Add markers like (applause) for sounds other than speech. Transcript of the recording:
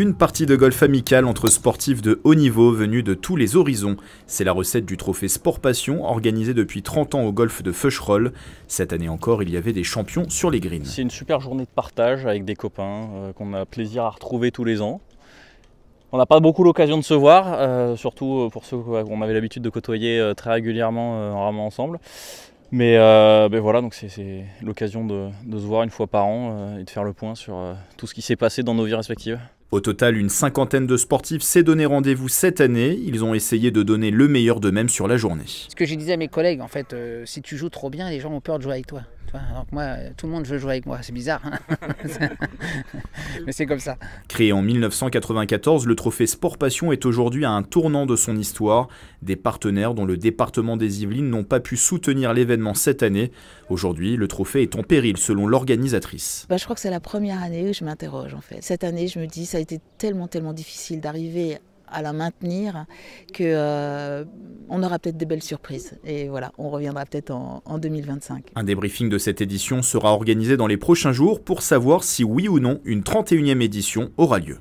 Une partie de golf amicale entre sportifs de haut niveau venus de tous les horizons. C'est la recette du trophée Sport Passion organisé depuis 30 ans au golf de Feucherolles. Cette année encore, il y avait des champions sur les greens. C'est une super journée de partage avec des copains euh, qu'on a plaisir à retrouver tous les ans. On n'a pas beaucoup l'occasion de se voir, euh, surtout euh, pour ceux qu'on avait l'habitude de côtoyer très régulièrement, rarement ensemble. Mais euh, ben voilà, donc c'est l'occasion de, se voir une fois par an euh, et de faire le point sur euh, tout ce qui s'est passé dans nos vies respectives. Au total, une cinquantaine de sportifs s'est donné rendez-vous cette année. Ils ont essayé de donner le meilleur d'eux-mêmes sur la journée. Ce que j'ai disais à mes collègues, en fait, si tu joues trop bien, les gens ont peur de jouer avec toi tout le monde veut jouer avec moi, c'est bizarre. Hein. (laughs) Mais c'est comme ça. Créé en 1994, le trophée Sport Passion est aujourd'hui à un tournant de son histoire. Des partenaires dont le département des Yvelines n'ont pas pu soutenir l'événement cette année. Aujourd'hui, le trophée est en péril selon l'organisatrice. Bah, je crois que c'est la première année où je m'interroge en fait. Cette année, je me dis, ça a été tellement, tellement difficile d'arriver à la maintenir, qu'on euh, aura peut-être des belles surprises. Et voilà, on reviendra peut-être en, en 2025. Un débriefing de cette édition sera organisé dans les prochains jours pour savoir si oui ou non une 31e édition aura lieu.